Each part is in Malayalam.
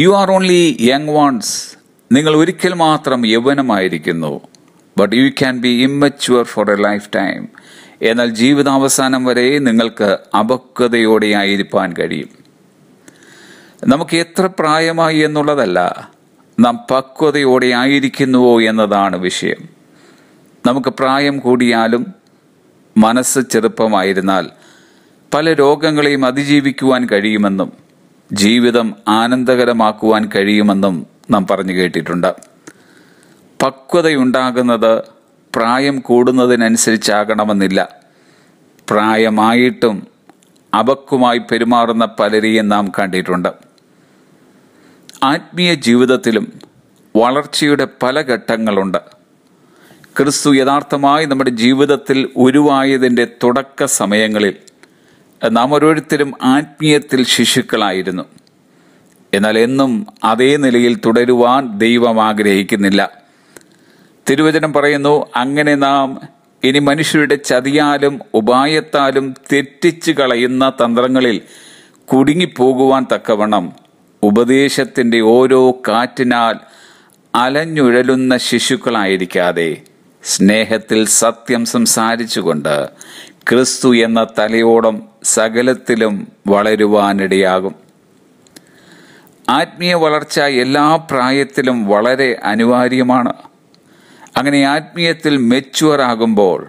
U are only young once നിങ്ങൾ ഒരിക്കൽ മാത്രം യൗവനമായിരിക്കുന്നു but you can be immature for a lifetime എന്നാൽ ജീവിതാവസാനം വരെ നിങ്ങൾക്ക് അപക്വതയോടെയായിരിക്കാൻ കഴിയും നമുക്ക് എത്ര പ്രായമായി എന്നുള്ളതല്ല നാം പക്വതയോടെ ആയിരിക്കുന്നുവോ എന്നതാണ് വിഷയം നമുക്ക് പ്രായം കൂടിയാലും മനസ്സ് ചെറുപ്പമായിരുന്നാൽ പല രോഗങ്ങളെയും അതിജീവിക്കുവാൻ കഴിയുമെന്നും ജീവിതം ആനന്ദകരമാക്കുവാൻ കഴിയുമെന്നും നാം പറഞ്ഞു കേട്ടിട്ടുണ്ട് പക്വതയുണ്ടാകുന്നത് പ്രായം കൂടുന്നതിനനുസരിച്ചാകണമെന്നില്ല പ്രായമായിട്ടും അപക്കുമായി പെരുമാറുന്ന പലരെയും നാം കണ്ടിട്ടുണ്ട് ആത്മീയ ജീവിതത്തിലും വളർച്ചയുടെ പല ഘട്ടങ്ങളുണ്ട് ക്രിസ്തു യഥാർത്ഥമായി നമ്മുടെ ജീവിതത്തിൽ ഉരുവായതിൻ്റെ തുടക്ക സമയങ്ങളിൽ നാം ഓരോരുത്തരും ആത്മീയത്തിൽ ശിശുക്കളായിരുന്നു എന്നാൽ എന്നും അതേ നിലയിൽ തുടരുവാൻ ദൈവം ആഗ്രഹിക്കുന്നില്ല തിരുവചനം പറയുന്നു അങ്ങനെ നാം ഇനി മനുഷ്യരുടെ ചതിയാലും ഉപായത്താലും തെറ്റിച്ചു കളയുന്ന തന്ത്രങ്ങളിൽ കുടുങ്ങിപ്പോകുവാൻ തക്കവണ്ണം ഉപദേശത്തിൻ്റെ ഓരോ കാറ്റിനാൽ അലഞ്ഞുഴലുന്ന ശിശുക്കളായിരിക്കാതെ സ്നേഹത്തിൽ സത്യം സംസാരിച്ചുകൊണ്ട് ക്രിസ്തു എന്ന തലയോടം സകലത്തിലും വളരുവാനിടയാകും ആത്മീയ വളർച്ച എല്ലാ പ്രായത്തിലും വളരെ അനിവാര്യമാണ് അങ്ങനെ ആത്മീയത്തിൽ മെച്ചുവർ ആകുമ്പോൾ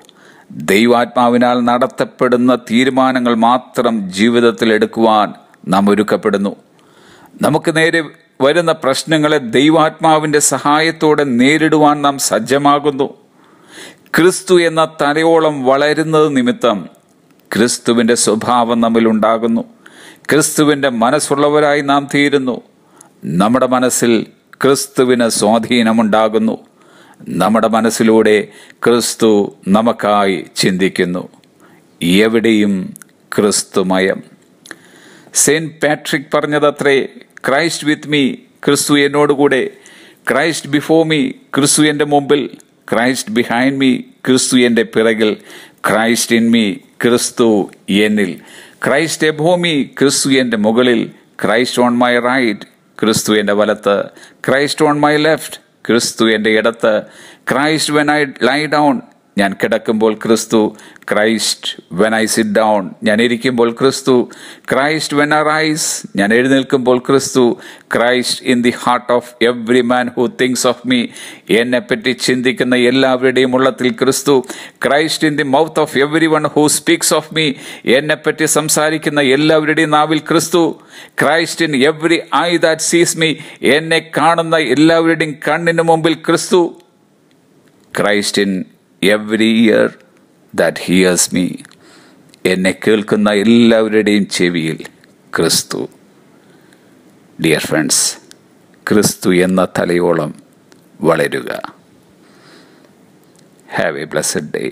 ദൈവാത്മാവിനാൽ നടത്തപ്പെടുന്ന തീരുമാനങ്ങൾ മാത്രം ജീവിതത്തിൽ എടുക്കുവാൻ നാം ഒരുക്കപ്പെടുന്നു നമുക്ക് നേരെ വരുന്ന പ്രശ്നങ്ങളെ ദൈവാത്മാവിൻ്റെ സഹായത്തോടെ നേരിടുവാൻ നാം സജ്ജമാകുന്നു ക്രിസ്തു എന്ന തലയോളം വളരുന്നത് നിമിത്തം ക്രിസ്തുവിൻ്റെ സ്വഭാവം നമ്മിൽ ഉണ്ടാകുന്നു ക്രിസ്തുവിൻ്റെ മനസ്സുള്ളവരായി നാം തീരുന്നു നമ്മുടെ മനസ്സിൽ ക്രിസ്തുവിന് സ്വാധീനമുണ്ടാകുന്നു നമ്മുടെ മനസ്സിലൂടെ ക്രിസ്തു നമുക്കായി ചിന്തിക്കുന്നു എവിടെയും ക്രിസ്തുമയം സെയിൻറ്റ് പാട്രിക് പറഞ്ഞതത്രേ ക്രൈസ്റ്റ് വിത്ത് മീ ക്രിസ്തു എന്നോടുകൂടെ ക്രൈസ്റ്റ് ബിഫോർ മീ ക്രിസ്തു എൻ്റെ മുമ്പിൽ ക്രൈസ്റ്റ് ബിഹൈൻഡ് മീ ക്രിസ്തു എൻ്റെ പിറകിൽ ക്രൈസ്റ്റ് ഇൻ മീ ക്രിസ്തു എന്നിൽ ക്രൈസ്റ്റ് എബോമി ക്രിസ്തു എൻ്റെ മുകളിൽ ക്രൈസ്റ്റ് ഓൺ മൈ റൈറ്റ് ക്രിസ്തു എൻ്റെ വലത്ത് ക്രൈസ്റ്റ് ഓൺ മൈ ലെഫ്റ്റ് ക്രിസ്തു എൻ്റെ ഇടത്ത് Christ when I lie down ഞാൻ കിടക്കുമ്പോൾ ക്രിസ്തു Christ when I sit down ഞാൻ ഇരിക്കുമ്പോൾ ക്രിസ്തു ക്രൈസ്റ്റ് വെൻ ഐ റൈസ് ഞാൻ എഴുന്നേൽക്കുമ്പോൾ ക്രിസ്തു Christ in the heart of every man who thinks of me എന്നെപ്പറ്റി ചിന്തിക്കുന്ന എല്ലാവരുടെയും ഉള്ളത്തിൽ ക്രിസ്തു Christ in the mouth of everyone who speaks of me എന്നെപ്പറ്റി സംസാരിക്കുന്ന എല്ലാവരുടെയും നാവിൽ ക്രിസ്തു Christ in every eye that sees me എന്നെ കാണുന്ന എല്ലാവരുടെയും കണ്ണിന് മുമ്പിൽ ക്രിസ്തു Christ in every ear that hears me എന്നെ കേൾക്കുന്ന എല്ലാവരുടെയും ചെവിയിൽ ക്രിസ്തു ഡിയർ ഫ്രണ്ട്സ് ക്രിസ്തു എന്ന തലയോളം വളരുക ഹാവ് എ ബ്ലസ്ഡ് ഡേ